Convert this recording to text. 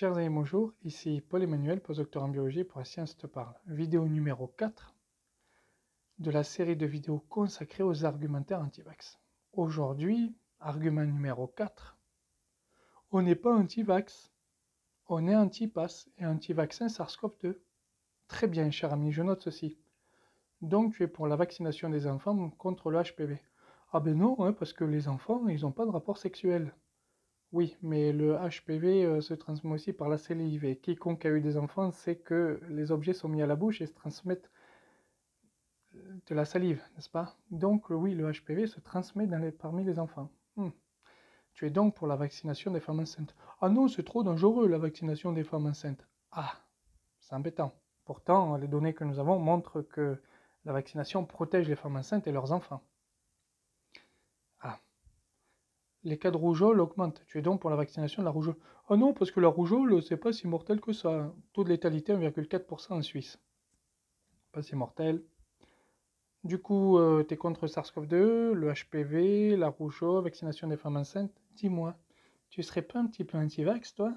Chers amis, bonjour, ici Paul-Emmanuel, postdocteur en biologie pour La Science te parle. Vidéo numéro 4 de la série de vidéos consacrées aux argumentaires anti-vax. Aujourd'hui, argument numéro 4, on n'est pas anti-vax, on est anti-pass et anti-vaccin SARS-CoV-2. Très bien, cher ami, je note ceci. Donc tu es pour la vaccination des enfants contre le HPV. Ah ben non, hein, parce que les enfants, ils n'ont pas de rapport sexuel. Oui, mais le HPV euh, se transmet aussi par la salive. et Quiconque a eu des enfants sait que les objets sont mis à la bouche et se transmettent euh, de la salive, n'est-ce pas Donc euh, oui, le HPV se transmet dans parmi les enfants. Hmm. Tu es donc pour la vaccination des femmes enceintes. Ah non, c'est trop dangereux la vaccination des femmes enceintes. Ah, c'est embêtant. Pourtant, les données que nous avons montrent que la vaccination protège les femmes enceintes et leurs enfants les cas de rougeole augmentent. Tu es donc pour la vaccination de la rougeole Oh non, parce que la rougeole, c'est pas si mortel que ça. Taux de létalité 1,4% en Suisse. Pas si mortel. Du coup, euh, tu es contre SARS-CoV-2, le HPV, la rougeole, vaccination des femmes enceintes. Dis-moi, tu serais pas un petit peu anti-vax, toi